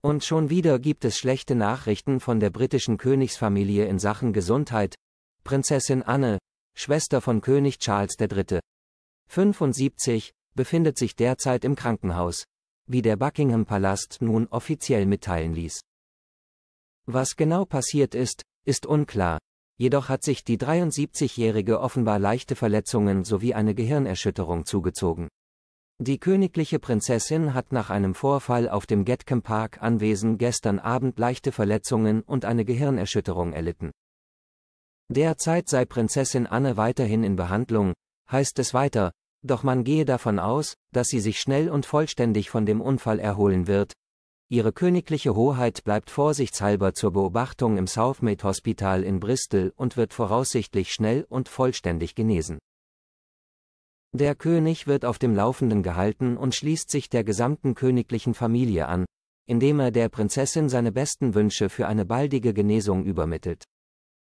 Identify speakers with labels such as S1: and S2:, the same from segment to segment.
S1: Und schon wieder gibt es schlechte Nachrichten von der britischen Königsfamilie in Sachen Gesundheit. Prinzessin Anne, Schwester von König Charles III. 75, befindet sich derzeit im Krankenhaus, wie der Buckingham Palast nun offiziell mitteilen ließ. Was genau passiert ist, ist unklar, jedoch hat sich die 73-Jährige offenbar leichte Verletzungen sowie eine Gehirnerschütterung zugezogen. Die königliche Prinzessin hat nach einem Vorfall auf dem Getcombe Park Anwesen gestern Abend leichte Verletzungen und eine Gehirnerschütterung erlitten. Derzeit sei Prinzessin Anne weiterhin in Behandlung, heißt es weiter, doch man gehe davon aus, dass sie sich schnell und vollständig von dem Unfall erholen wird. Ihre königliche Hoheit bleibt vorsichtshalber zur Beobachtung im Southmead Hospital in Bristol und wird voraussichtlich schnell und vollständig genesen. Der König wird auf dem Laufenden gehalten und schließt sich der gesamten königlichen Familie an, indem er der Prinzessin seine besten Wünsche für eine baldige Genesung übermittelt.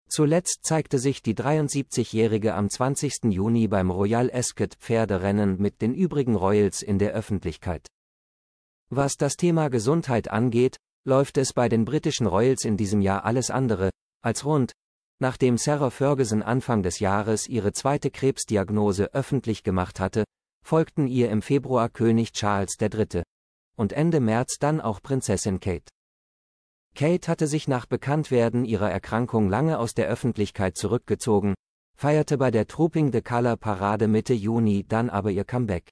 S1: Zuletzt zeigte sich die 73-Jährige am 20. Juni beim Royal Ascot Pferderennen mit den übrigen Royals in der Öffentlichkeit. Was das Thema Gesundheit angeht, läuft es bei den britischen Royals in diesem Jahr alles andere als rund, Nachdem Sarah Ferguson Anfang des Jahres ihre zweite Krebsdiagnose öffentlich gemacht hatte, folgten ihr im Februar König Charles III. und Ende März dann auch Prinzessin Kate. Kate hatte sich nach Bekanntwerden ihrer Erkrankung lange aus der Öffentlichkeit zurückgezogen, feierte bei der Trooping the Color Parade Mitte Juni dann aber ihr Comeback.